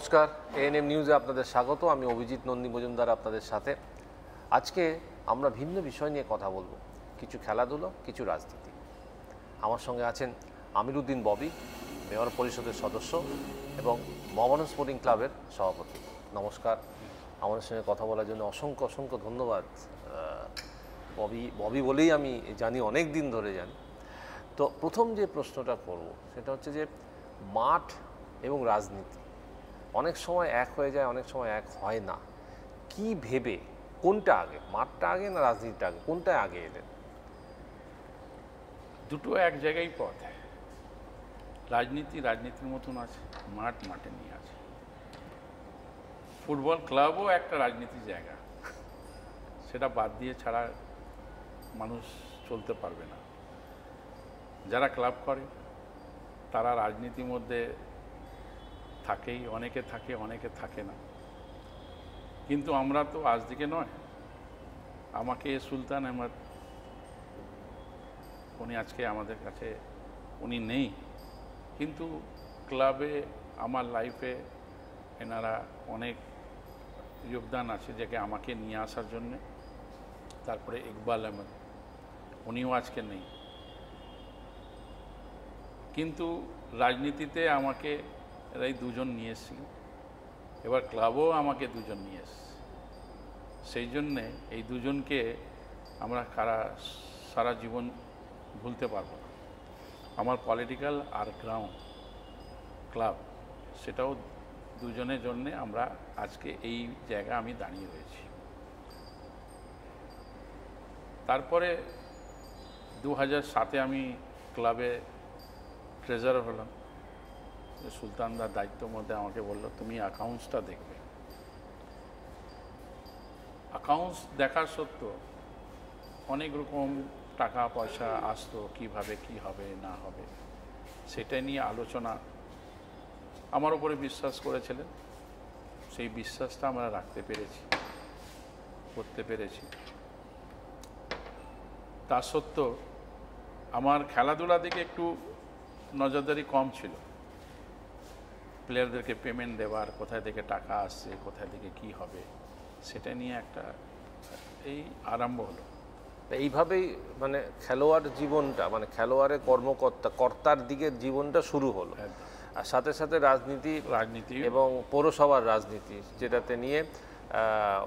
নমস্কার এএনএম নিউজে আপনাদের স্বাগত আমি অভিজিৎ নন্দী মজুমদার আপনাদের সাথে আজকে আমরা ভিন্ন বিষয় নিয়ে কথা বলবো কিছু খেলাধুলো কিছু রাজনীতি আমার সঙ্গে আছেন আমিরুদ্দিন ববি মেয়র পরিষদের সদস্য এবং মমন স্পোর্টিং ক্লাবের সভাপতি নমস্কার আমার সঙ্গে কথা বলার জন্য অসংখ্য অসংখ্য ধন্যবাদ ববি ববি বলেই আমি জানি অনেক দিন ধরে জানি তো প্রথম যে প্রশ্নটা করব সেটা হচ্ছে যে মাঠ এবং রাজনীতি অনেক সময় এক হয়ে যায় অনেক সময় এক হয় না কি ভেবে কোনটা আগে মাঠটা আগে না রাজনীতিটা আগে কোনটা আগে এলেন দুটো এক জায়গায় পথ রাজনীতি রাজনীতির মতন আছে মাঠ মাঠে নিয়ে আছে ফুটবল ক্লাবও একটা রাজনীতির জায়গা সেটা বাদ দিয়ে ছাড়া মানুষ চলতে পারবে না যারা ক্লাব করে তারা রাজনীতির মধ্যে থাকেই অনেকে থাকে অনেকে থাকে না কিন্তু আমরা তো আজ দিকে নয় আমাকে সুলতান আমার উনি আজকে আমাদের কাছে উনি নেই কিন্তু ক্লাবে আমার লাইফে এনারা অনেক যোগদান আছে যাকে আমাকে নিয়ে আসার জন্যে তারপরে ইকবাল আহমদ উনিও আজকে নেই কিন্তু রাজনীতিতে আমাকে এরাই দুজন নিয়ে এসেছিল এবার ক্লাবও আমাকে দুজন নিয়ে এসছে সেই জন্যে এই দুজনকে আমরা কারা সারা জীবন ভুলতে পারবো না আমার পলিটিক্যাল আর গ্রাউন্ড ক্লাব সেটাও দুজনের জন্যে আমরা আজকে এই জায়গা আমি দাঁড়িয়ে রয়েছি তারপরে দু হাজার সাতে আমি ক্লাবে ট্রেজার হলাম সুলতানদার দায়িত্ব মধ্যে আমাকে বলল তুমি অ্যাকাউন্টসটা দেখবে অ্যাকাউন্টস দেখার সত্ত্বেও অনেক রকম টাকা পয়সা আসতো কিভাবে কি হবে না হবে সেটা নিয়ে আলোচনা আমার উপরে বিশ্বাস করেছিলেন সেই বিশ্বাসটা আমরা রাখতে পেরেছি করতে পেরেছি তা সত্ত্বেও আমার খেলাধুলা দিকে একটু নজরদারি কম ছিল প্লেয়ারদেরকে পেমেন্ট দেওয়ার কোথায় থেকে টাকা আসছে কোথায় থেকে কি হবে সেটা নিয়ে একটা এই আরম্ভ হলো এইভাবেই মানে খেলোয়াড় জীবনটা মানে খেলোয়াড়ের কর্মকর্তা কর্তার দিকের জীবনটা শুরু হলো আর সাথে সাথে রাজনীতি রাজনীতি এবং পৌরসভার রাজনীতি যেটাতে নিয়ে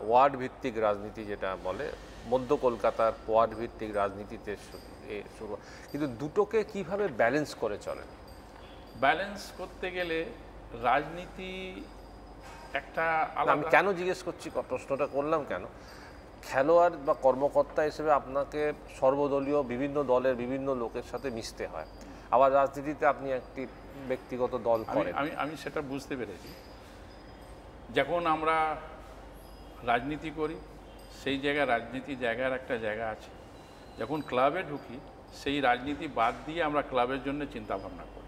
ওয়ার্ড ভিত্তিক রাজনীতি যেটা বলে মধ্য কলকাতার ওয়ার্ড ভিত্তিক রাজনীতিতে শুরু কিন্তু দুটোকে কিভাবে ব্যালেন্স করে চলেন ব্যালেন্স করতে গেলে রাজনীতি একটা আমি কেন জিজ্ঞেস করছি প্রশ্নটা করলাম কেন খেলোয়াড় বা কর্মকর্তা হিসেবে আপনাকে সর্বদলীয় বিভিন্ন দলের বিভিন্ন লোকের সাথে মিশতে হয় আবার রাজনীতিতে আপনি একটি ব্যক্তিগত দল করেন আমি আমি সেটা বুঝতে পেরেছি যখন আমরা রাজনীতি করি সেই জায়গায় রাজনীতি জায়গার একটা জায়গা আছে যখন ক্লাবে ঢুকি সেই রাজনীতি বাদ দিয়ে আমরা ক্লাবের জন্য চিন্তাভাবনা করি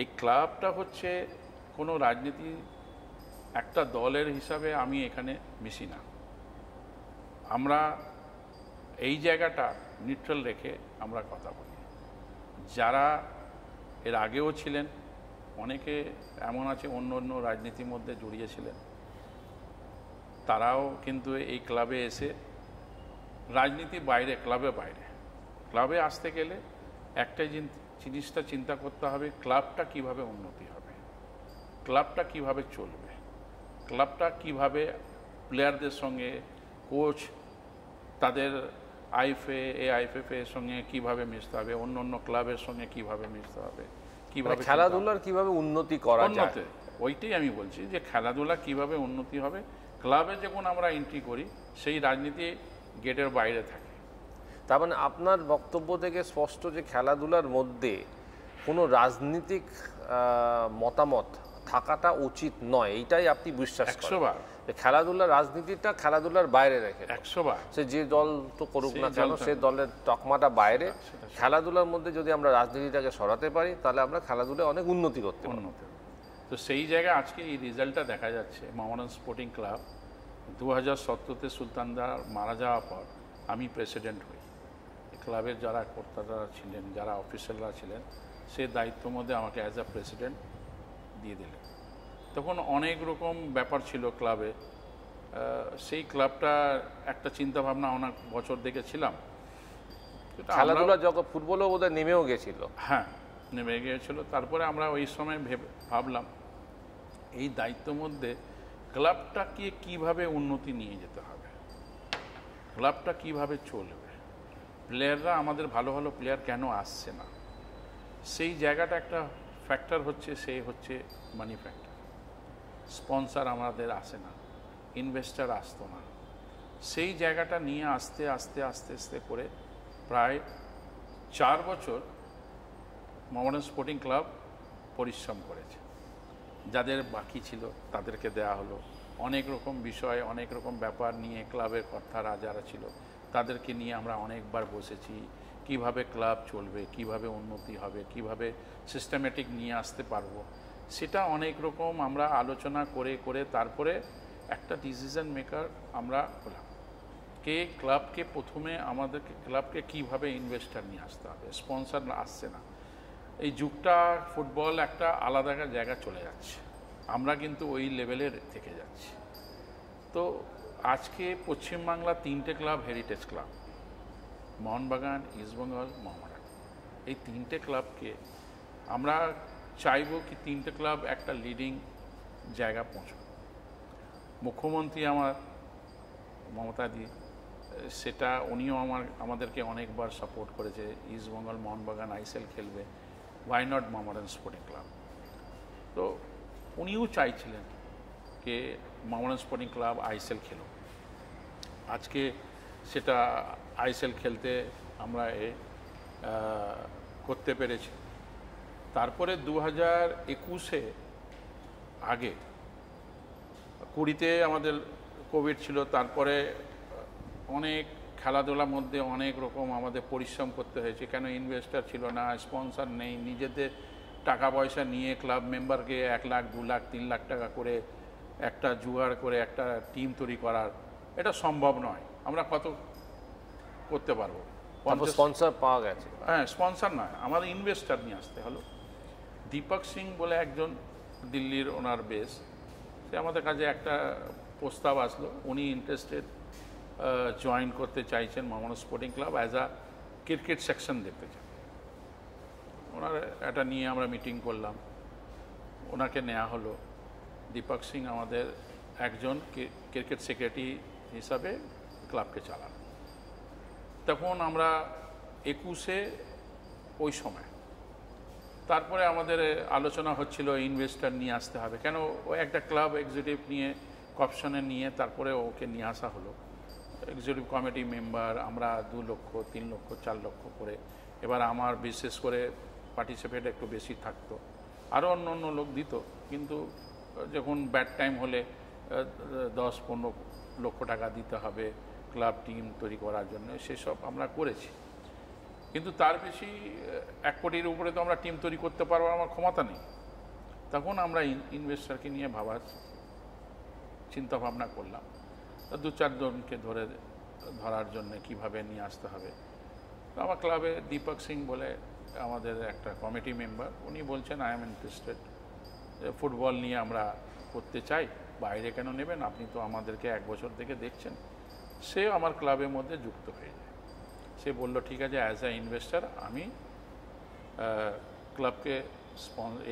এই ক্লাবটা হচ্ছে কোনো রাজনীতি একটা দলের হিসাবে আমি এখানে মিশি না আমরা এই জায়গাটা নিউট্রাল রেখে আমরা কথা বলি যারা এর আগেও ছিলেন অনেকে এমন আছে অন্য অন্য রাজনীতির মধ্যে জড়িয়েছিলেন তারাও কিন্তু এই ক্লাবে এসে রাজনীতি বাইরে ক্লাবে বাইরে ক্লাবে আসতে গেলে একটাই জিনিসটা চিন্তা করতে হবে ক্লাবটা কিভাবে উন্নতি হবে ক্লাবটা কিভাবে চলবে ক্লাবটা কিভাবে প্লেয়ারদের সঙ্গে কোচ তাদের আইফে এ আইফএফ এর সঙ্গে কিভাবে মিশতে হবে অন্য অন্য ক্লাবের সঙ্গে কিভাবে মিশতে হবে কিভাবে মানে খেলাধুলার কিভাবে উন্নতি করা উন্নতি ওইটাই আমি বলছি যে খেলাধুলা কিভাবে উন্নতি হবে ক্লাবে যখন আমরা এন্ট্রি করি সেই রাজনীতি গেটের বাইরে থাকে তার মানে আপনার বক্তব্য থেকে স্পষ্ট যে খেলাধুলার মধ্যে কোনো রাজনৈতিক মতামত থাকাটা উচিত নয় এইটাই আপনি বিশ্বাস করেন খেলাধুলা রাজনীতিটা খেলাধুলার বাইরে রেখে সে যে দল তো করুক না কেন সে দলের তকমাটা বাইরে খেলাধুলার মধ্যে যদি আমরা রাজনীতিটাকে সরাতে পারি তাহলে আমরা খেলাধুলায় অনেক উন্নতি করতে পারব তো সেই জায়গায় আজকে এই রেজাল্টটা দেখা যাচ্ছে মামারান স্পোর্টিং ক্লাব দু হাজার সতেরোতে সুলতানদার মারা যাওয়ার পর আমি প্রেসিডেন্ট হই ক্লাবের যারা কর্তারা ছিলেন যারা অফিসাররা ছিলেন সে দায়িত্ব মধ্যে আমাকে অ্যাজ আ প্রেসিডেন্ট দিয়ে দিলেন তখন অনেক রকম ব্যাপার ছিল ক্লাবে সেই ক্লাবটা একটা চিন্তাভাবনা অনেক বছর দেখেছিলাম খেলাধুলা জগৎ ফুটবলও বোধহয় নেমেও গেছিল হ্যাঁ নেমে গিয়েছিল তারপরে আমরা ওই সময় ভেবে ভাবলাম এই দায়িত্ব মধ্যে ক্লাবটাকে কিভাবে উন্নতি নিয়ে যেতে হবে ক্লাবটা কিভাবে চলবে প্লেয়াররা আমাদের ভালো ভালো প্লেয়ার কেন আসছে না সেই জায়গাটা একটা ফ্যাক্টর হচ্ছে সে হচ্ছে মানি ফ্যাক্টর স্পন্সার আমাদের আসে না ইনভেস্টার আসতো না সেই জায়গাটা নিয়ে আস্তে আস্তে আস্তে আস্তে করে প্রায় চার বছর মোহামেডান স্পোর্টিং ক্লাব পরিশ্রম করেছে যাদের বাকি ছিল তাদেরকে দেয়া হলো অনেক রকম বিষয় অনেক রকম ব্যাপার নিয়ে ক্লাবের কর্তারা যারা ছিল তাদেরকে নিয়ে আমরা অনেকবার বসেছি কিভাবে ক্লাব চলবে কিভাবে উন্নতি হবে কিভাবে সিস্টেমেটিক নিয়ে আসতে পারবো সেটা অনেক রকম আমরা আলোচনা করে করে তারপরে একটা ডিসিশন মেকার আমরা হলাম কে ক্লাবকে প্রথমে আমাদেরকে ক্লাবকে কিভাবে ইনভেস্টার নিয়ে আসতে হবে স্পন্সার আসছে না এই যুগটা ফুটবল একটা আলাদা জায়গা চলে যাচ্ছে আমরা কিন্তু ওই লেভেলের থেকে যাচ্ছি তো আজকে পশ্চিমবাংলা তিনটে club heritage club Mohun Bagan East Bengal Mohammedan এই তিনটে ক্লাবকে আমরা চাইব কি তিনটে ক্লাব একটা লিডিং জায়গা পৌঁছবে মুখ্যমন্ত্রী আমার মমতাদি সেটা উনিও আমার আমাদেরকে অনেকবার সাপোর্ট করেছে ইস্টবেঙ্গল মোহনবাগান আইসেল খেলবে why not Mohammedan sporting club তো উনিও চাইছিলেন কে মামারান স্পোর্টিং ক্লাব আইসেল খেলো আজকে সেটা আইসেল খেলতে আমরা এ করতে পেরেছি তারপরে দু হাজার একুশে আগে কুড়িতে আমাদের কোভিড ছিল তারপরে অনেক খেলাধুলার মধ্যে অনেক রকম আমাদের পরিশ্রম করতে হয়েছে কেন ইনভেস্টার ছিল না স্পন্সার নেই নিজেদের টাকা পয়সা নিয়ে ক্লাব মেম্বারকে এক লাখ দু লাখ তিন লাখ টাকা করে একটা জুয়ার করে একটা টিম তৈরি করার এটা সম্ভব নয় আমরা কত করতে পারবো স্পন্সর পাওয়া গেছে হ্যাঁ স্পন্সর নয় আমাদের ইনভেস্টার নিয়ে আসতে হলো দীপক সিং বলে একজন দিল্লির ওনার বেস সে আমাদের কাছে একটা প্রস্তাব আসলো উনি ইন্টারেস্টেড জয়েন করতে চাইছেন মামন sporting club as a cricket section দেখতে চান ওনার এটা নিয়ে আমরা মিটিং করলাম ওনাকে নেওয়া হলো দীপক সিং আমাদের একজন ক্রিকেট সেক্রেটারি হিসাবে ক্লাবকে চালান তখন আমরা একুশে ওই সময় তারপরে আমাদের আলোচনা হচ্ছিল ইনভেস্টার নিয়ে আসতে হবে কেন ও একটা ক্লাব এক্সিকিউটিভ নিয়ে কপশনে নিয়ে তারপরে ওকে নিয়ে আসা হলো এক্সিকিউটিভ কমিটি মেম্বার আমরা দু লক্ষ তিন লক্ষ চার লক্ষ করে এবার আমার বিশেষ করে পার্টিসিপেট একটু বেশি থাকতো আরও অন্য অন্য লোক দিত কিন্তু যখন ব্যাড টাইম হলে দশ পনেরো লক্ষ টাকা দিতে হবে ক্লাব টিম তৈরি করার জন্য সেসব আমরা করেছি কিন্তু তার বেশি এক কোটির উপরে তো আমরা টিম তৈরি করতে পারবো আমার ক্ষমতা নেই তখন আমরা ইনভেস্টারকে নিয়ে ভাবার চিন্তা ভাবনা করলাম দু চারজনকে ধরে ধরার জন্য কিভাবে নিয়ে আসতে হবে তো আমার ক্লাবে দীপক সিং বলে আমাদের একটা কমিটি মেম্বার উনি বলছেন আই এম ইন্টারেস্টেড ফুটবল নিয়ে আমরা করতে চাই বাইরে কেন নেবেন আপনি তো আমাদেরকে এক বছর থেকে দেখছেন সে আমার ক্লাবের মধ্যে যুক্ত হয়ে যায় সে বলল ঠিক আছে অ্যাজ আ ইনভেস্টার আমি ক্লাবকে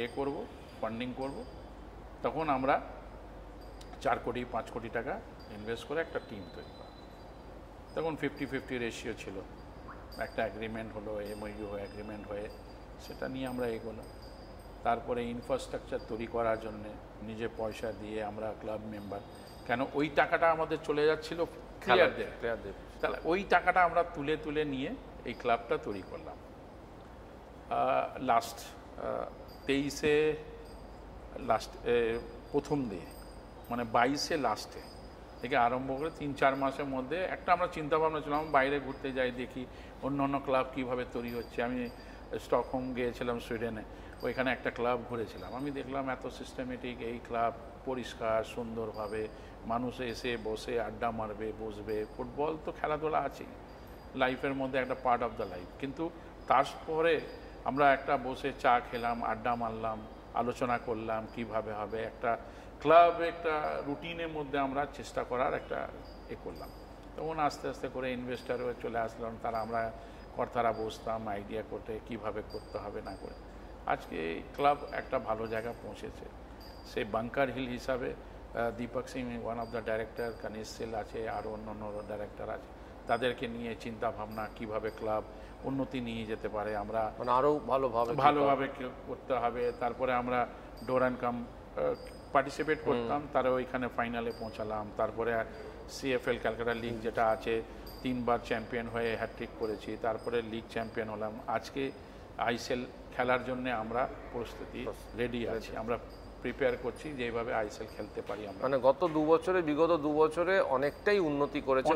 এ করব ফান্ডিং করব তখন আমরা চার কোটি পাঁচ কোটি টাকা ইনভেস্ট করে একটা টিম তৈরি করা তখন ফিফটি ফিফটি রেশিও ছিল একটা অ্যাগ্রিমেন্ট হলো এমওইউ অ্যাগ্রিমেন্ট হয়ে সেটা নিয়ে আমরা এগোলাম তারপরে ইনফ্রাস্ট্রাকচার তৈরি করার জন্যে নিজে পয়সা দিয়ে আমরা ক্লাব মেম্বার কেন ওই টাকাটা আমাদের চলে যাচ্ছিল প্লেয়ারদের প্লেয়ারদের তাহলে ওই টাকাটা আমরা তুলে তুলে নিয়ে এই ক্লাবটা তৈরি করলাম লাস্ট তেইশে লাস্ট প্রথম দিয়ে মানে বাইশে লাস্টে থেকে আরম্ভ করে তিন চার মাসের মধ্যে একটা আমরা চিন্তাভাবনা ছিলাম বাইরে ঘুরতে যাই দেখি অন্য অন্য ক্লাব কীভাবে তৈরি হচ্ছে আমি স্টকহোম গিয়েছিলাম সুইডেনে ওইখানে একটা ক্লাব ঘুরেছিলাম আমি দেখলাম এত সিস্টেমেটিক এই ক্লাব পরিষ্কার সুন্দরভাবে মানুষ এসে বসে আড্ডা মারবে বসবে ফুটবল তো খেলাধুলা আছেই লাইফের মধ্যে একটা পার্ট অফ দ্য লাইফ কিন্তু তারপরে আমরা একটা বসে চা খেলাম আড্ডা মারলাম আলোচনা করলাম কিভাবে হবে একটা ক্লাব একটা রুটিনের মধ্যে আমরা চেষ্টা করার একটা এ করলাম তখন আস্তে আস্তে করে ইনভেস্টারও চলে আসলাম তারা আমরা কর্তারা বুঝতাম আইডিয়া করতে কিভাবে করতে হবে না করে আজকে ক্লাব একটা ভালো জায়গা পৌঁছেছে সেই বাঙ্কার হিল হিসাবে Deepak Singh one of the director কানিস সিল আছে আরও অন্য অন্য ডাইরেক্টর আছে তাদেরকে নিয়ে চিন্তা ভাবনা কিভাবে ক্লাব উন্নতি নিয়ে যেতে পারে আমরা মানে আরও ভালোভাবে ভালোভাবে করতে হবে তারপরে আমরা ডোর অ্যান্ড কাম পার্টিসিপেট করতাম তারা ওইখানে ফাইনালে পৌঁছালাম তারপরে সিএফএল ক্যালকাটা লিগ যেটা আছে তিনবার চ্যাম্পিয়ন হয়ে হ্যাট্রিক করেছি তারপরে লিগ চ্যাম্পিয়ন হলাম আজকে আইসেল খেলার জন্য আমরা প্রস্তুতি রেডি আছি আমরা প্রিপেয়ার করছি যেভাবে আইসেল খেলতে পারি আমরা মানে গত দু বছরে বিগত দু বছরে অনেকটাই উন্নতি করেছে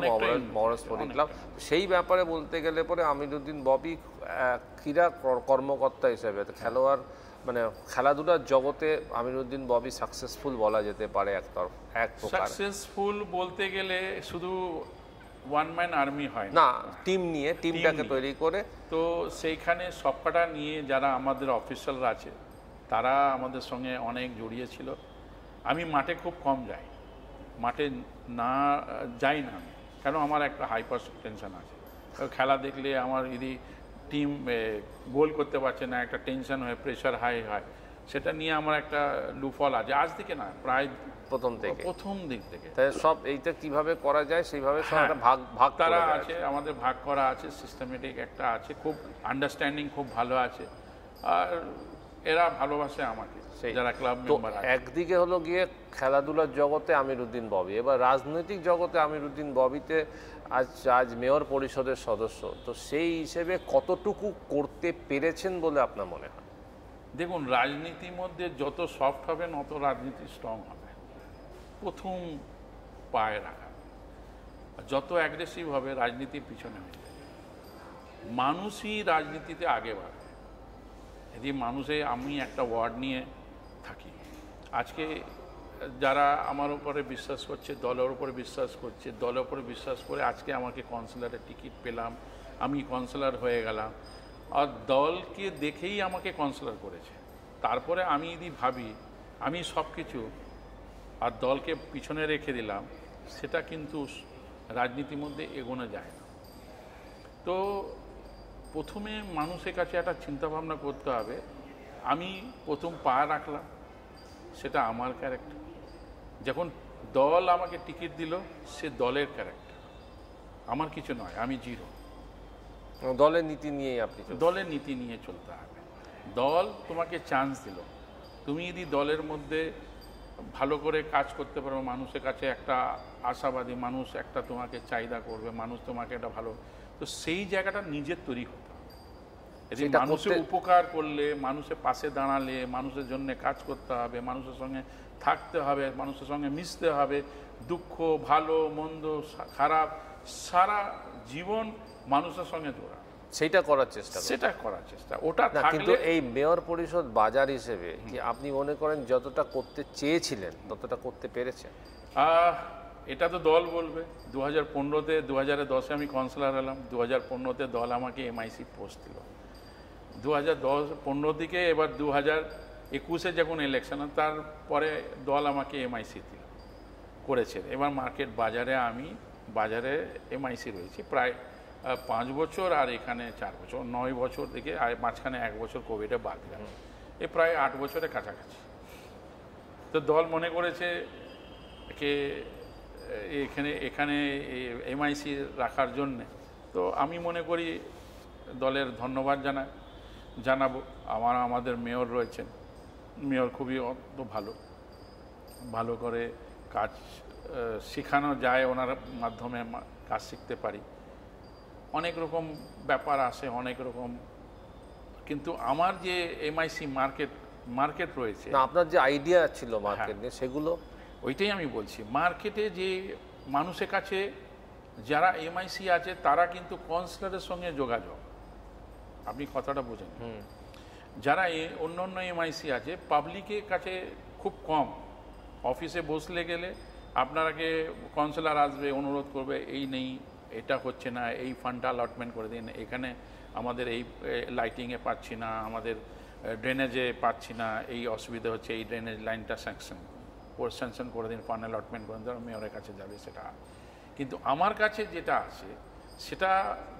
সেই ব্যাপারে বলতে গেলে পরে আমিরুদ্দিন ববি ক্রীড়া কর্মকর্তা হিসেবে খেলোয়াড় মানে খেলাধুলার জগতে আমিরুদ্দিন ববি সাকসেসফুল বলা যেতে পারে একতর এক সাকসেসফুল বলতে গেলে শুধু ওয়ান ম্যান আর্মি হয় না টিম নিয়ে টিমটাকে তৈরি করে তো সেইখানে সবকটা নিয়ে যারা আমাদের অফিসাররা আছে তারা আমাদের সঙ্গে অনেক জড়িয়ে ছিল আমি মাঠে খুব কম যাই মাঠে না যাই না আমি কেন আমার একটা হাইপার টেনশন আছে খেলা দেখলে আমার যদি টিম গোল করতে পারছে না একটা টেনশন হয় প্রেশার হাই হয় সেটা নিয়ে আমার একটা লুফল আছে আজ থেকে না প্রায় প্রথম থেকে প্রথম দিক থেকে তাই সব এইটা কিভাবে করা যায় সেইভাবে হ্যাঁ, ভাগ ভাগ তারা আছে আমাদের ভাগ করা আছে সিস্টেমেটিক একটা আছে খুব আন্ডারস্ট্যান্ডিং খুব ভালো আছে আর এরা ভালোবাসে আমাকে যারা ক্লাব একদিকে হলো গিয়ে খেলাধুলার জগতে আমিরুদ্দিন ববি এবার রাজনৈতিক জগতে আমিরুদ্দিন ববিতে আজ আজ মেয়র পরিষদের সদস্য তো সেই হিসেবে কতটুকু করতে পেরেছেন বলে আপনার মনে হয় দেখুন রাজনীতির মধ্যে যত সফট হবেন অত রাজনীতি স্ট্রং হবে প্রথম পায়ে রাখা যত অ্যাগ্রেসিভ হবে রাজনীতির পিছনে হয়ে যাবে মানুষই রাজনীতিতে আগে বাড়বে যদি মানুষে আমি একটা ওয়ার্ড নিয়ে থাকি আজকে যারা আমার উপরে বিশ্বাস করছে দলের উপরে বিশ্বাস করছে দলের উপরে বিশ্বাস করে আজকে আমাকে কনসেলারের টিকিট পেলাম আমি কনসেলার হয়ে গেলাম আর দলকে দেখেই আমাকে কনসেলার করেছে তারপরে আমি যদি ভাবি আমি সব কিছু আর দলকে পিছনে রেখে দিলাম সেটা কিন্তু রাজনীতির মধ্যে এগোনো যায় না তো প্রথমে মানুষের কাছে একটা চিন্তাভাবনা করতে হবে আমি প্রথম পা রাখলাম সেটা আমার ক্যারেক্টার যখন দল আমাকে টিকিট দিল সে দলের ক্যারেক্টার আমার কিছু নয় আমি জিরো দলের নীতি নিয়ে আপনি দলের নীতি নিয়ে চলতে হবে দল তোমাকে চান্স দিল তুমি যদি দলের মধ্যে ভালো করে কাজ করতে পারবো মানুষের কাছে একটা আশাবাদী মানুষ একটা তোমাকে চাহিদা করবে মানুষ তোমাকে একটা ভালো তো সেই জায়গাটা নিজের তৈরি হতে হবে মানুষের উপকার করলে মানুষের পাশে দাঁড়ালে মানুষের জন্য কাজ করতে হবে মানুষের সঙ্গে থাকতে হবে মানুষের সঙ্গে মিশতে হবে দুঃখ ভালো মন্দ খারাপ সারা জীবন মানুষের সঙ্গে জোড়া সেটা করার চেষ্টা সেটা করার চেষ্টা ওটা না কিন্তু এই মেয়র পরিষদ বাজার হিসেবে কি আপনি মনে করেন যতটা করতে চেয়েছিলেন ততটা করতে পেরেছেন এটা তো দল বলবে দু হাজার পনেরোতে দু হাজার দশে আমি কাউন্সিলার হলাম দু হাজার পনেরোতে দল আমাকে এমআইসি পোস্ট দিল দু হাজার দশ পনেরো দিকে এবার দু হাজার একুশে যখন ইলেকশন তারপরে দল আমাকে এমআইসি দিল করেছে এবার মার্কেট বাজারে আমি বাজারে এমআইসি রয়েছি প্রায় পাঁচ বছর আর এখানে চার বছর নয় বছর থেকে আর মাঝখানে এক বছর কোভিডে বাদ গেল এ প্রায় আট বছরের কাছাকাছি তো দল মনে করেছে কে এখানে এখানে এমআইসি রাখার জন্যে তো আমি মনে করি দলের ধন্যবাদ জানা জানাবো আমার আমাদের মেয়র রয়েছেন মেয়র খুবই অত ভালো ভালো করে কাজ শেখানো যায় ওনার মাধ্যমে কাজ শিখতে পারি অনেক রকম ব্যাপার আসে অনেক রকম কিন্তু আমার যে এমআইসি মার্কেট মার্কেট রয়েছে আপনার যে আইডিয়া ছিল মার্কেট হ্যাঁ। নিয়ে সেগুলো ওইটাই আমি বলছি মার্কেটে যে মানুষের কাছে যারা এমআইসি আছে তারা কিন্তু কনসেলারের সঙ্গে যোগাযোগ আপনি কথাটা বোঝেন যারা অন্য অন্য এমআইসি আছে পাবলিকের কাছে খুব কম অফিসে বসলে গেলে আপনারাকে কনসেলার আসবে অনুরোধ করবে এই নেই এটা হচ্ছে না এই ফান্ডটা অ্যালটমেন্ট করে দিন এখানে আমাদের এই লাইটিংয়ে পাচ্ছি না আমাদের ড্রেনেজে পাচ্ছি না এই অসুবিধা হচ্ছে এই ড্রেনেজ লাইনটা স্যাংশন স্যাংশন করে দিন ফান্ড অ্যালটমেন্ট করে দিন মেয়রের কাছে যাবে সেটা কিন্তু আমার কাছে যেটা আছে সেটা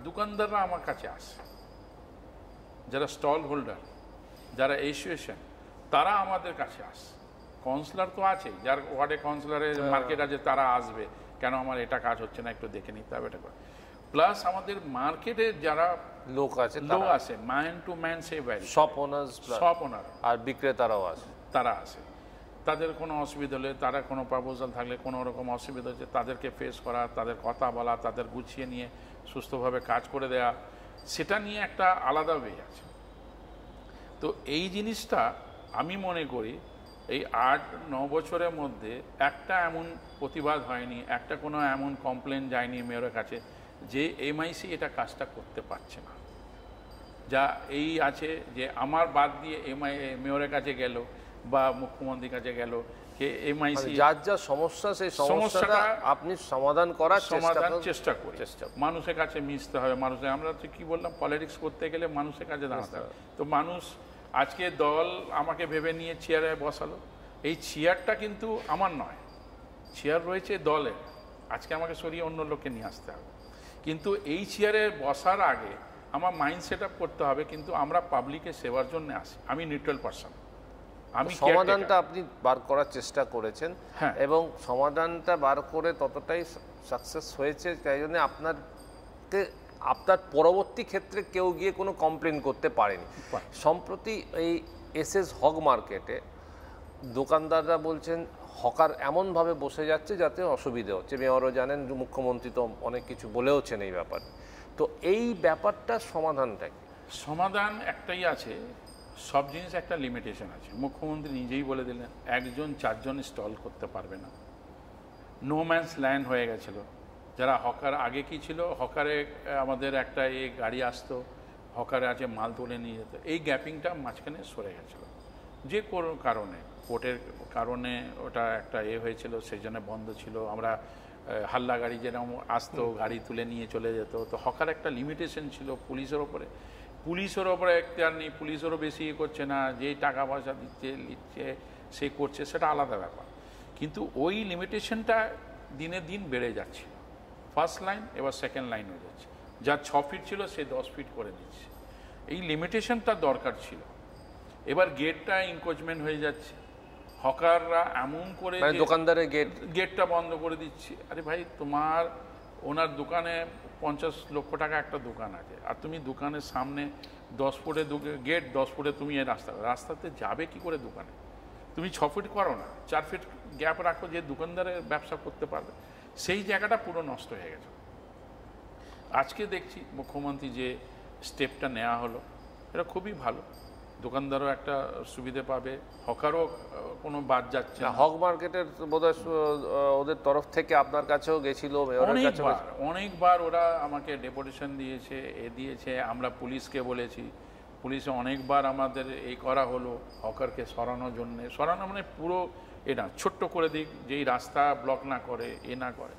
দোকানদাররা আমার কাছে আসে যারা স্টল হোল্ডার যারা এসোসিয়েশন তারা আমাদের কাছে আসে কাউন্সিলর তো আছেই যার ওয়ার্ডে কাউন্সিলরের মার্কেট আছে তারা আসবে কেন আমার এটা কাজ হচ্ছে না একটু দেখে নিতে হবে এটা প্লাস আমাদের মার্কেটে যারা লোক আছে লোক আছে ম্যান টু ম্যান সে ভ্যারি শপ ওনার শপ ওনার আর বিক্রেতারাও আছে তারা আছে তাদের কোনো অসুবিধা হলে তারা কোনো প্রপোজাল থাকলে কোনো রকম অসুবিধা হচ্ছে তাদেরকে ফেস করা তাদের কথা বলা তাদের গুছিয়ে নিয়ে সুস্থভাবে কাজ করে দেয়া সেটা নিয়ে একটা আলাদা ওয়ে আছে তো এই জিনিসটা আমি মনে করি এই আট ন বছরের মধ্যে একটা এমন প্রতিবাদ হয়নি একটা কোনো এমন কমপ্লেন যায়নি মেয়রের কাছে যে এমআইসি এটা কাজটা করতে পারছে না যা এই আছে যে আমার বাদ দিয়ে এমআই মেয়রের কাছে গেল বা মুখ্যমন্ত্রীর কাছে গেল কে এমআইসি মানে যার যা সমস্যা সেই সমস্যাটা আপনি সমাধান করার সমাধান চেষ্টা করি মানুষের কাছে মিশতে হবে মানুষের আমরা তো কি বললাম পলিটিক্স করতে গেলে মানুষের কাছে দাঁড়াতে হবে তো মানুষ আজকে দল আমাকে ভেবে নিয়ে চেয়ারে বসালো এই চেয়ারটা কিন্তু আমার নয় চেয়ার রয়েছে দলে আজকে আমাকে সরিয়ে অন্য লোককে নিয়ে আসতে হবে কিন্তু এই চেয়ারে বসার আগে আমার মাইন্ড সেট করতে হবে কিন্তু আমরা পাবলিকে সেবার জন্য আসি আমি নিউট্রাল পার্সন আমি সমাধানটা আপনি বার করার চেষ্টা করেছেন হ্যাঁ। এবং সমাধানটা বার করে ততটাই সাকসেস হয়েছে তাই জন্য আপনাকে আপনার পরবর্তী ক্ষেত্রে কেউ গিয়ে কোনো কমপ্লেন করতে পারেনি সম্প্রতি এই এস এস হক মার্কেটে দোকানদাররা বলছেন হকার এমনভাবে বসে যাচ্ছে যাতে অসুবিধে হচ্ছে মেয়রও জানেন মুখ্যমন্ত্রী তো অনেক কিছু বলেওছেন এই ব্যাপারে তো এই ব্যাপারটা সমাধানটা কি সমাধান একটাই আছে সব জিনিস একটা লিমিটেশন আছে মুখ্যমন্ত্রী নিজেই বলে দিলেন একজন চারজন স্টল করতে পারবে না নো ম্যানস ল্যান্ড হয়ে গেছিলো যারা হকার আগে কি ছিল হকারে আমাদের একটা এ গাড়ি আসতো হকারে আছে মাল তুলে নিয়ে যেত এই গ্যাপিংটা মাঝখানে সরে গেছিল যে কোনো কারণে কোর্টের কারণে ওটা একটা এ হয়েছিল সেই জন্য বন্ধ ছিল আমরা হাল্লা গাড়ি যেরকম আসতো গাড়ি তুলে নিয়ে চলে যেত তো হকার একটা লিমিটেশন ছিল পুলিশের ওপরে পুলিশের ওপরে এখতিয়ার নেই পুলিশেরও বেশি ইয়ে করছে না যেই টাকা পয়সা দিচ্ছে নিচ্ছে সে করছে সেটা আলাদা ব্যাপার কিন্তু ওই লিমিটেশনটা দিনে দিন বেড়ে যাচ্ছে ফার্স্ট লাইন এবার সেকেন্ড লাইন হয়ে যাচ্ছে যা ছ ফিট ছিল সে দশ ফিট করে দিচ্ছে এই লিমিটেশনটা দরকার ছিল এবার গেটটা ইনকোচমেন্ট হয়ে যাচ্ছে হকাররা এমন করে মানে দোকানদারের গেট গেটটা বন্ধ করে দিচ্ছি আরে ভাই তোমার ওনার দোকানে পঞ্চাশ লক্ষ টাকা একটা দোকান আছে আর তুমি দোকানের সামনে দশ ফুটে গেট দশ ফুটে তুমি এই রাস্তা রাস্তাতে যাবে কি করে দোকানে তুমি ছ ফিট করো না চার ফিট গ্যাপ রাখো যে দোকানদারের ব্যবসা করতে পারবে সেই জায়গাটা পুরো নষ্ট হয়ে গেছে আজকে দেখছি মুখ্যমন্ত্রী যে স্টেপটা নেওয়া হলো এটা খুবই ভালো দোকানদারও একটা সুবিধে পাবে হকারও কোনো বাদ যাচ্ছে না হক মার্কেটের বোধহয় ওদের তরফ থেকে আপনার কাছেও গেছিল অনেকবার ওরা আমাকে ডেপুটেশন দিয়েছে এ দিয়েছে আমরা পুলিশকে বলেছি পুলিশে অনেকবার আমাদের এই করা হলো হকারকে সরানোর জন্যে সরানো মানে পুরো এ না ছোট্ট করে দিক যেই রাস্তা ব্লক না করে এ না করে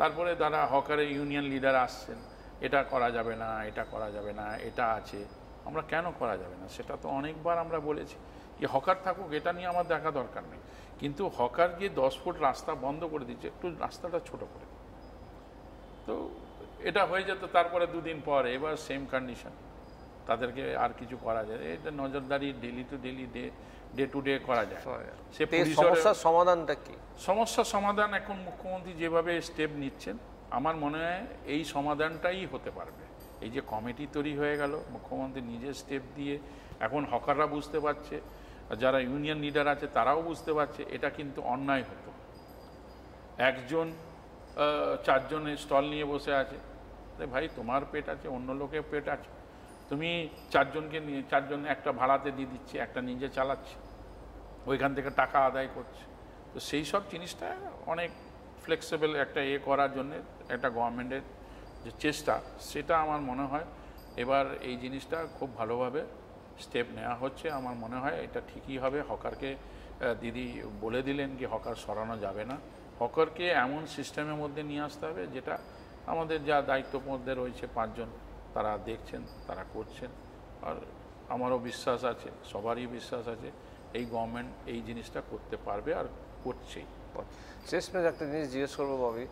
তারপরে তারা হকারের ইউনিয়ন লিডার আসছেন এটা করা যাবে না এটা করা যাবে না এটা আছে আমরা কেন করা যাবে না সেটা তো অনেকবার আমরা বলেছি যে হকার থাকুক এটা নিয়ে আমার দেখা দরকার নেই কিন্তু হকার গিয়ে দশ ফুট রাস্তা বন্ধ করে দিচ্ছে একটু রাস্তাটা ছোট করে তো এটা হয়ে যেত তারপরে দুদিন পর এবার সেম কন্ডিশন তাদেরকে আর কিছু করা যায় এটা নজরদারি daily to daily day day to day করা যায় সে সমস্যার সমাধানটা কি সমস্যার সমাধান এখন মুখ্যমন্ত্রী যেভাবে স্টেপ নিচ্ছেন আমার মনে হয় এই সমাধানটাই হতে পারবে এই যে কমিটি তৈরি হয়ে গেল মুখ্যমন্ত্রী নিজে স্টেপ দিয়ে এখন হকাররা বুঝতে পারছে যারা ইউনিয়ন লিডার আছে তারাও বুঝতে পারছে এটা কিন্তু অন্যায় হতো একজন চারজনে স্টল নিয়ে বসে আছে ভাই তোমার পেট আছে অন্য লোকের পেট আছে তুমি চারজনকে নিয়ে চারজন একটা ভাড়াতে দিয়ে দিচ্ছে একটা নিজে চালাচ্ছে ওইখান থেকে টাকা আদায় করছে তো সেই সব জিনিসটা অনেক ফ্লেক্সিবল একটা এ করার জন্য একটা গভর্নমেন্টের যে চেষ্টা সেটা আমার মনে হয় এবার এই জিনিসটা খুব ভালোভাবে স্টেপ নেওয়া হচ্ছে আমার মনে হয় এটা ঠিকই হবে হকারকে দিদি বলে দিলেন কি হকার সরানো যাবে না হকারকে এমন সিস্টেমের মধ্যে নিয়ে আসতে হবে যেটা আমাদের যা দায়িত্ব মধ্যে রয়েছে পাঁচজন তারা দেখছেন তারা করছেন আর আমারও বিশ্বাস আছে সবারই বিশ্বাস আছে এই গভর্নমেন্ট এই জিনিসটা করতে পারবে আর করছেই শেষমেশ একটা জিনিস জিজ্ঞেস করবো ভাবি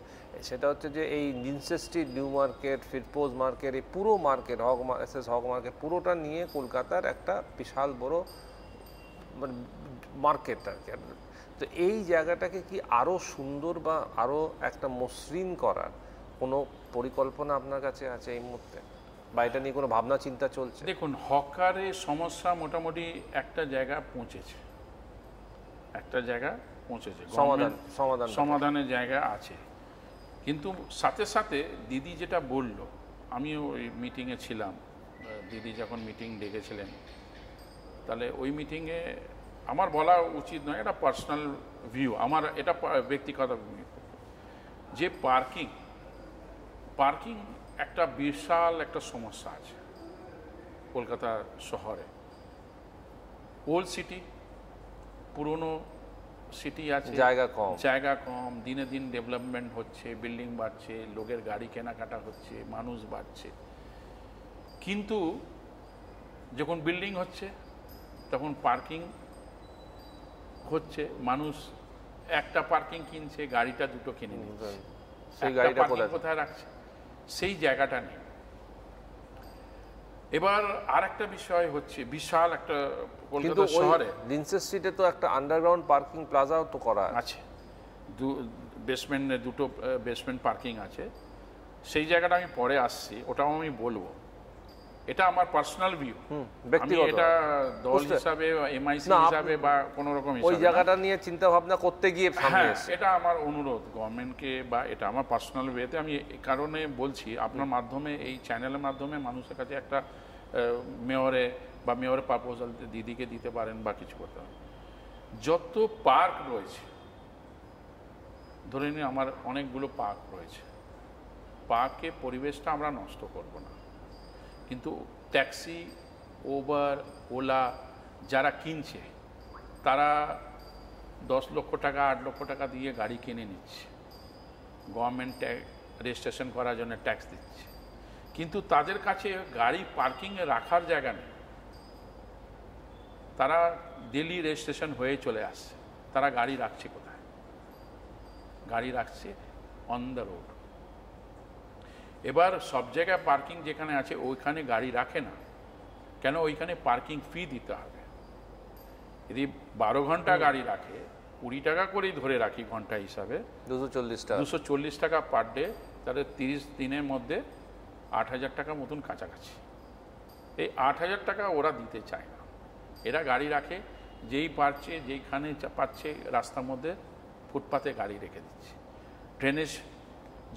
সেটা হচ্ছে যে এই নিনসেস্টি নিউ মার্কেট ফিরপোজ মার্কেট এই পুরো market Hogg SS Hogg market পুরোটা নিয়ে কলকাতার একটা বিশাল বড় মানে মার্কেট আর কি তো এই জায়গাটাকে কি আরও সুন্দর বা আরও একটা মসৃণ করার কোনো পরিকল্পনা আপনার কাছে আছে এই মুহূর্তে বা এটা নিয়ে কোনো ভাবনা চিন্তা চলছে দেখুন হকারের সমস্যা মোটামুটি একটা জায়গা পৌঁছেছে একটা জায়গা পৌঁছেছে সমাধান সমাধানের জায়গা আছে কিন্তু সাথে সাথে দিদি যেটা বলল আমিও ওই মিটিংয়ে ছিলাম দিদি যখন মিটিং ডেকেছিলেন তাহলে ওই মিটিংয়ে আমার বলা উচিত নয় এটা পার্সোনাল ভিউ আমার এটা ব্যক্তিগত যে পার্কিং পার্কিং একটা বিশাল একটা সমস্যা আছে কলকাতা শহরে ওল্ড সিটি পুরনো সিটি আছে জায়গা কম জায়গা কম দিনে দিন ডেভেলপমেন্ট হচ্ছে বিল্ডিং বাড়ছে লোকের গাড়ি কেনাকাটা হচ্ছে মানুষ বাড়ছে কিন্তু যখন বিল্ডিং হচ্ছে তখন পার্কিং হচ্ছে মানুষ একটা পার্কিং কিনছে গাড়িটা দুটো কিনে নিচ্ছে সেই গাড়িটা কোথায় রাখছে সেই জায়গাটা নেই এবার আর একটা বিষয় হচ্ছে বিশাল একটা কলকাতা শহরে লিন্সেস সিটে তো একটা আন্ডারগ্রাউন্ড পার্কিং প্লাজাও তো করা আছে দু বেসমেন্টে দুটো বেসমেন্ট পার্কিং আছে সেই জায়গাটা আমি পরে আসছি ওটাও আমি বলবো এটা আমার পার্সোনাল ভিউ ব্যক্তিগত এটা দল হিসাবে এমআইসি হিসাবে বা কোনো রকম ওই জায়গাটা নিয়ে চিন্তা ভাবনা করতে গিয়ে হ্যাঁ, সামনে এটা আমার অনুরোধ গভর্নমেন্টকে বা এটা আমার পার্সোনাল ভিউতে আমি এই কারণে বলছি আপনার মাধ্যমে এই চ্যানেলের মাধ্যমে মানুষের কাছে একটা মেয়রে বা মেয়রে প্রপোজাল দিদিকে দিতে পারেন বা কিছু করতে পারেন যত পার্ক রয়েছে ধরে নিন আমার অনেকগুলো পার্ক রয়েছে পার্কে পরিবেশটা আমরা নষ্ট করব না কিন্তু ট্যাক্সি ওবার ওলা যারা কিনছে তারা দশ লক্ষ টাকা আট লক্ষ টাকা দিয়ে গাড়ি কিনে নিচ্ছে গভর্নমেন্ট রেজিস্ট্রেশন করার জন্য ট্যাক্স দিচ্ছে কিন্তু তাদের কাছে গাড়ি পার্কিংয়ে রাখার জায়গা নেই তারা ডেলি রেজিস্ট্রেশন হয়ে চলে আসছে তারা গাড়ি রাখছে কোথায় গাড়ি রাখছে অন দ্য রোড এবার সব জায়গায় পার্কিং যেখানে আছে ওইখানে গাড়ি রাখে না কেন ওইখানে পার্কিং ফি দিতে হবে যদি বারো ঘন্টা গাড়ি রাখে কুড়ি টাকা করেই ধরে রাখি ঘন্টা হিসাবে দুশো চল্লিশ টাকা দুশো চল্লিশ টাকা পার ডে তাহলে তিরিশ দিনের মধ্যে আট হাজার টাকা মতন কাছাকাছি এই আট হাজার টাকা ওরা দিতে চায় না এরা গাড়ি রাখে যেই পারছে যেইখানে পাচ্ছে রাস্তার মধ্যে ফুটপাতে গাড়ি রেখে দিচ্ছে ড্রেনেজ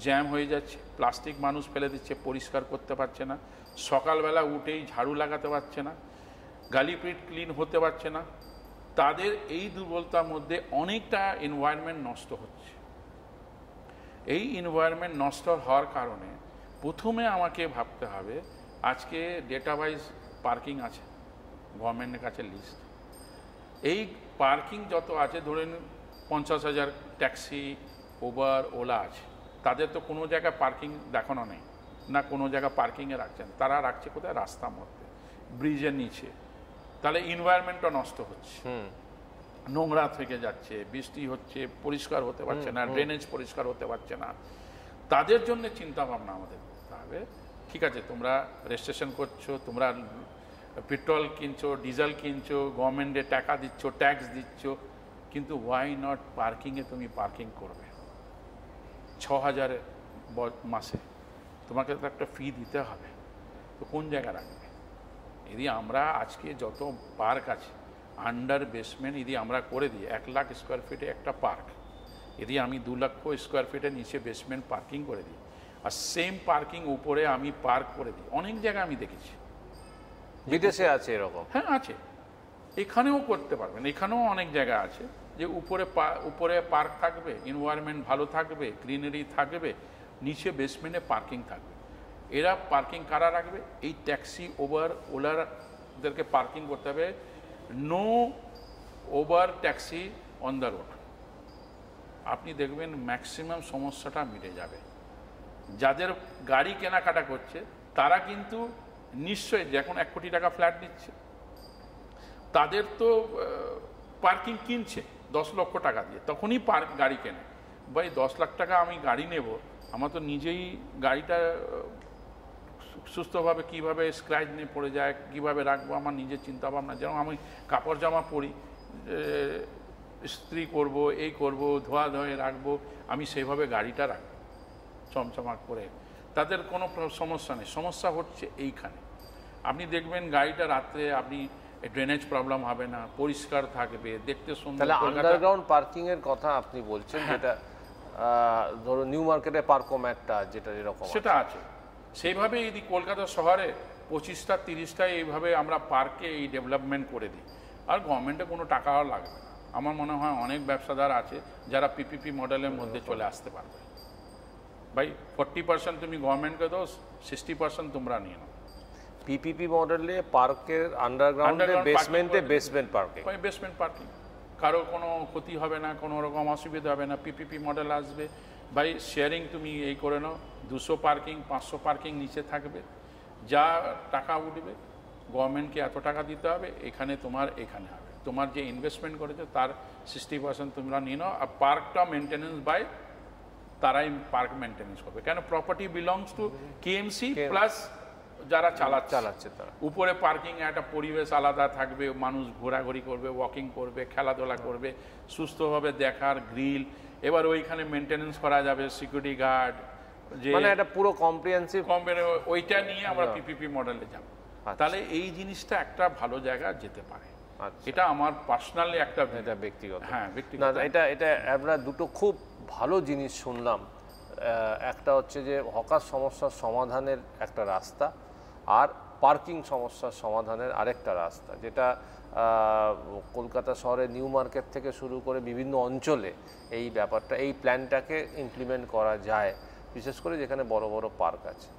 জ্যাম হয়ে যাচ্ছে প্লাস্টিক মানুষ ফেলে দিচ্ছে পরিষ্কার করতে পারছে না সকালবেলা উঠেই ঝাড়ু লাগাতে পারছে না গালিপিট ক্লিন হতে পারছে না তাদের এই দুর্বলতার মধ্যে অনেকটা এনভায়রনমেন্ট নষ্ট হচ্ছে এই এনভায়রনমেন্ট নষ্ট হওয়ার কারণে প্রথমে আমাকে ভাবতে হবে আজকে ডেটা ওয়াইজ পার্কিং আছে গভর্নমেন্টের কাছে লিস্ট এই পার্কিং যত আছে ধরেন পঞ্চাশ হাজার ট্যাক্সি উবার ওলা আছে তাদের তো কোনো জায়গায় পার্কিং দেখানো নেই না কোনো জায়গায় পার্কিংয়ে রাখছেন তারা রাখছে কোথায় রাস্তার মধ্যে ব্রিজের নিচে তাহলে এনভায়রনমেন্টটা নষ্ট হচ্ছে নোংরা থেকে যাচ্ছে বৃষ্টি হচ্ছে পরিষ্কার হতে পারছে না ড্রেনেজ পরিষ্কার হতে পারছে না তাদের জন্য চিন্তাভাবনা আমাদের করতে হবে ঠিক আছে তোমরা রেজিস্ট্রেশন করছো তোমরা পেট্রোল কিনছো ডিজেল কিনছো গভর্নমেন্টে টাকা দিচ্ছ ট্যাক্স দিচ্ছ কিন্তু ওয়াই নট পার্কিংয়ে তুমি পার্কিং করবে ছ হাজার মাসে তোমাকে তো একটা ফি দিতে হবে তো কোন জায়গায় রাখবে যদি আমরা আজকে যত পার্ক আছে আন্ডার বেসমেন্ট যদি আমরা করে দিই এক লাখ স্কোয়ার ফিটে একটা পার্ক যদি আমি দু লক্ষ স্কোয়ার ফিটের নিচে বেসমেন্ট পার্কিং করে দিই আর সেম পার্কিং উপরে আমি পার্ক করে দিই অনেক জায়গায় আমি দেখেছি বিদেশে আছে এরকম হ্যাঁ আছে এখানেও করতে পারবেন এখানেও অনেক জায়গা আছে যে উপরে উপরে পার্ক থাকবে এনভায়রনমেন্ট ভালো থাকবে গ্রিনারি থাকবে নিচে বেসমেন্টে পার্কিং থাকবে এরা পার্কিং কারা রাখবে এই ট্যাক্সি ওভার ওলারদেরকে পার্কিং করতে হবে no over taxi on the road আপনি দেখবেন ম্যাক্সিমাম সমস্যাটা মিটে যাবে যাদের গাড়ি কেনাকাটা করছে তারা কিন্তু নিশ্চয়ই এখন এক কোটি টাকা ফ্ল্যাট নিচ্ছে তাদের তো পার্কিং কিনছে দশ লক্ষ টাকা দিয়ে তখনই পার গাড়ি কেনে বা এই দশ লাখ টাকা আমি গাড়ি নেব আমার তো নিজেই গাড়িটা সুস্থভাবে কিভাবে স্ক্র্যাচ নিয়ে পড়ে যায় কিভাবে রাখবো আমার নিজের চিন্তা ভাবনা যেমন আমি কাপড় জামা পরি স্ত্রী করব এই করব ধোয়া ধোয়ে রাখবো আমি সেইভাবে গাড়িটা রাখবো চমচমাক করে তাদের কোনো সমস্যা নেই সমস্যা হচ্ছে এইখানে আপনি দেখবেন গাড়িটা রাত্রে আপনি ড্রেনেজ প্রবলেম হবে না পরিষ্কার থাকবে দেখতে সুন্দর তাহলে আন্ডারগ্রাউন্ড পার্কিং এর কথা আপনি বলছেন হ্যাঁ। যেটা ধরো নিউ মার্কেটে পার্কম একটা যেটা এরকম সেটা আছে সেইভাবে যদি কলকাতা শহরে পঁচিশটা তিরিশটা এইভাবে আমরা পার্কে এই ডেভেলপমেন্ট করে দিই আর গভর্নমেন্টে কোনো টাকাও লাগবে না আমার মনে হয় অনেক ব্যবসাদার আছে যারা পিপিপি মডেলের মধ্যে চলে আসতে পারবে ভাই ফর্টি পার্সেন্ট তুমি গভর্নমেন্টকে দোষ সিক্সটি পার্সেন্ট তোমরা নিয়ে নাও পিপিপি মডেলে পার্কের আন্ডারগ্রাউন্ডে বেসমেন্টে বেসমেন্ট পার্কিং বেসমেন্ট পার্কিং কারো কোনো ক্ষতি হবে না কোনো রকম অসুবিধা হবে না পিপিপি মডেল আসবে ভাই শেয়ারিং তুমি এই করে নাও দুশো পার্কিং পাঁচশো পার্কিং নিচে থাকবে যা টাকা উঠবে গভর্নমেন্টকে এত টাকা দিতে হবে এখানে তোমার এখানে হবে তোমার যে ইনভেস্টমেন্ট করেছে তার সিক্সটি পার্সেন্ট তোমরা নিয়ে নাও আর পার্কটা মেনটেন্যান্স বাই তারাই পার্ক মেনটেন্যান্স করবে কেন property belongs to KMC plus যারা চালা চালাচ্ছে তারা উপরে পার্কিং একটা পরিবেশ আলাদা থাকবে মানুষ ঘোরাঘুরি করবে ওয়াকিং করবে খেলাধুলা করবে সুস্থভাবে দেখার গ্রিল এবার ওইখানে মেনটেনেন্স করা যাবে সিকিউরিটি গার্ড যে মানে এটা পুরো কম্প্রিহেন্সিভ ওইটা নিয়ে আমরা পিপিপি হ্যাঁ। মডেলে যাব আচ্ছা। তাহলে এই জিনিসটা একটা ভালো জায়গা যেতে পারে আচ্ছা। এটা আমার পার্সোনালি একটা এটা ব্যক্তিগত হ্যাঁ ব্যক্তিগত এটা এটা আমরা দুটো খুব ভালো জিনিস শুনলাম একটা হচ্ছে যে হকার সমস্যার সমাধানের একটা রাস্তা আর পার্কিং সমস্যার সমাধানের আরেকটা রাস্তা যেটা কলকাতা শহরে নিউ মার্কেট থেকে শুরু করে বিভিন্ন অঞ্চলে এই ব্যাপারটা এই প্ল্যানটাকে ইমপ্লিমেন্ট করা যায় বিশেষ করে যেখানে বড় বড় পার্ক আছে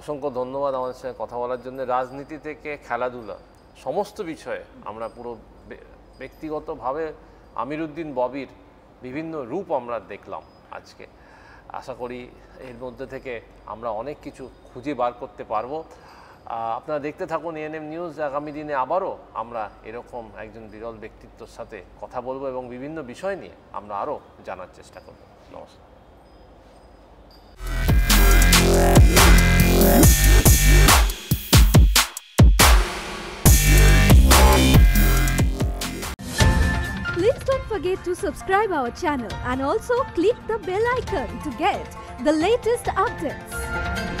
অসংখ্য ধন্যবাদ আমাদের সঙ্গে কথা বলার জন্য রাজনীতি থেকে খেলাধুলা সমস্ত বিষয়ে আমরা পুরো ব্যক্তিগতভাবে আমিরুদ্দিন ববির বিভিন্ন রূপ আমরা দেখলাম আজকে আশা করি এর মধ্যে থেকে আমরা অনেক কিছু খুঁজে বার করতে পারবো আপনারা দেখতে থাকুন এএনএম নিউজ আগামী দিনে আবারও আমরা এরকম একজন বিরল ব্যক্তিত্বর সাথে কথা বলবো এবং বিভিন্ন বিষয় নিয়ে আমরা আরও জানার চেষ্টা করব নমস্কার forget to subscribe our channel and also click the bell icon to get the latest updates.